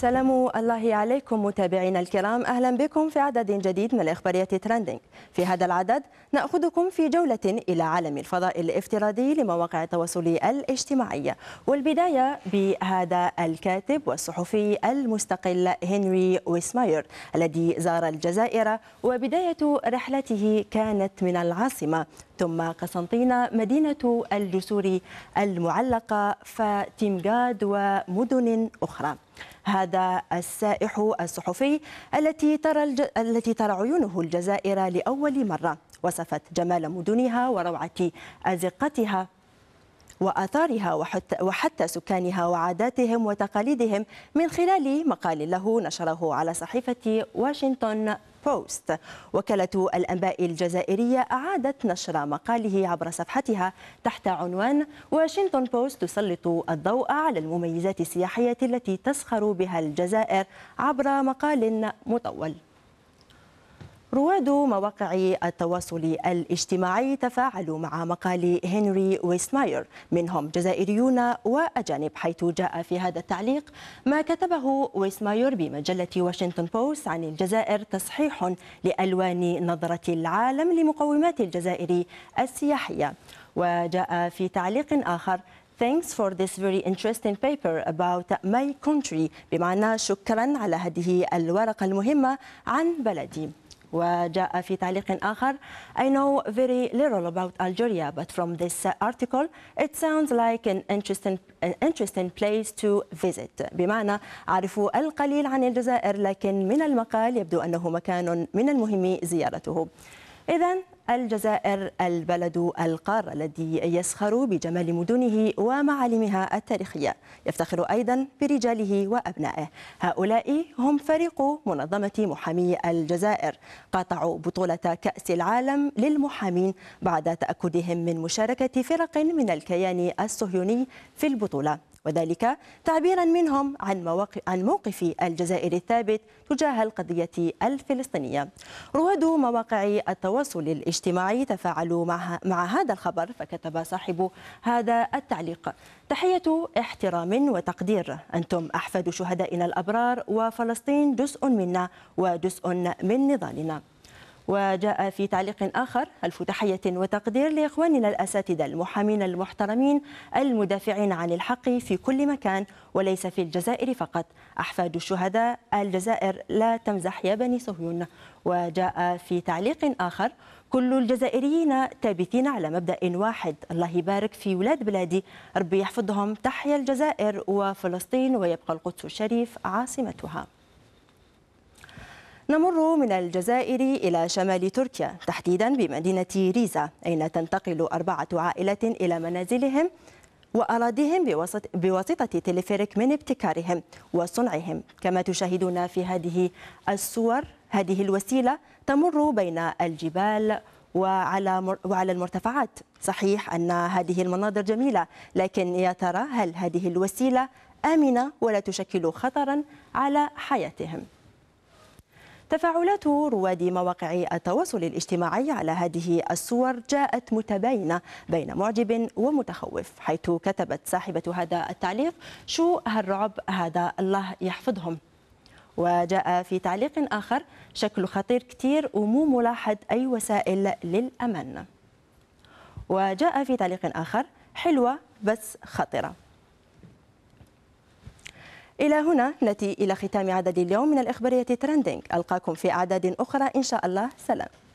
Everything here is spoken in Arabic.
سلام الله عليكم متابعينا الكرام اهلا بكم في عدد جديد من الاخباريه ترندنج في هذا العدد ناخذكم في جوله الى عالم الفضاء الافتراضي لمواقع التواصل الاجتماعي والبدايه بهذا الكاتب والصحفي المستقل هنري ويسماير الذي زار الجزائر وبدايه رحلته كانت من العاصمه ثم قسنطينة مدينة الجسور المعلقة فتمجاد ومدن أخرى هذا لدى السائح الصحفي التي ترى الج... التي ترى عيونه الجزائر لأول مرة وصفت جمال مدنها وروعة أزقتها وآثارها وحتى سكانها وعاداتهم وتقاليدهم من خلال مقال له نشره على صحيفة واشنطن بوست وكالة الأنباء الجزائرية أعادت نشر مقاله عبر صفحتها تحت عنوان واشنطن بوست تسلط الضوء على المميزات السياحية التي تسخر بها الجزائر عبر مقال مطول رواد مواقع التواصل الاجتماعي تفاعلوا مع مقال هنري ويسماير منهم جزائريون وأجانب حيث جاء في هذا التعليق ما كتبه ويسماير بمجلة واشنطن بوست عن الجزائر تصحيح لألوان نظرة العالم لمقومات الجزائر السياحية وجاء في تعليق آخر Thanks for this very interesting paper about my country بمعنى شكرا على هذه الورقة المهمة عن بلدي وجاء في تعليق آخر I know very little about Algeria but from this article it sounds like an interesting an interesting place to visit بمعنى أعرف القليل عن الجزائر لكن من المقال يبدو أنه مكان من المهم زيارته إذا الجزائر البلد القار الذي يسخر بجمال مدنه ومعالمها التاريخية يفتخر أيضا برجاله وأبنائه هؤلاء هم فريق منظمة محامي الجزائر قاطعوا بطولة كأس العالم للمحامين بعد تأكدهم من مشاركة فرق من الكيان الصهيوني في البطولة وذلك تعبيرا منهم عن, مواقف عن موقف الجزائر الثابت تجاه القضية الفلسطينية رواد مواقع التواصل الاجتماعي تفاعلوا مع, مع هذا الخبر فكتب صاحب هذا التعليق تحية احترام وتقدير أنتم أحفاد شهدائنا الأبرار وفلسطين جزء منا وجزء من نضالنا وجاء في تعليق آخر ألف تحية وتقدير لإخواننا الأساتذة المحامين المحترمين المدافعين عن الحق في كل مكان وليس في الجزائر فقط أحفاد الشهداء الجزائر لا تمزح يا بني صهيون وجاء في تعليق آخر كل الجزائريين ثابتين على مبدأ واحد الله يبارك في ولاد بلادي ربي يحفظهم تحيا الجزائر وفلسطين ويبقى القدس الشريف عاصمتها نمر من الجزائر إلى شمال تركيا تحديدا بمدينة ريزا أين تنتقل أربعة عائلات إلى منازلهم وأراضيهم بواسطة تلفريك من ابتكارهم وصنعهم كما تشاهدون في هذه الصور هذه الوسيلة تمر بين الجبال وعلى وعلى المرتفعات صحيح أن هذه المناظر جميلة لكن يا ترى هل هذه الوسيلة آمنة ولا تشكل خطرا على حياتهم تفاعلات رواد مواقع التواصل الاجتماعي على هذه الصور جاءت متباينة بين معجب ومتخوف حيث كتبت صاحبة هذا التعليق شو هالرعب هذا الله يحفظهم وجاء في تعليق آخر شكله خطير كتير ومو ملاحظ أي وسائل للأمان وجاء في تعليق آخر حلوة بس خطرة إلى هنا نأتي إلى ختام عدد اليوم من الإخبارية ترندينج ألقاكم في أعداد أخرى إن شاء الله سلام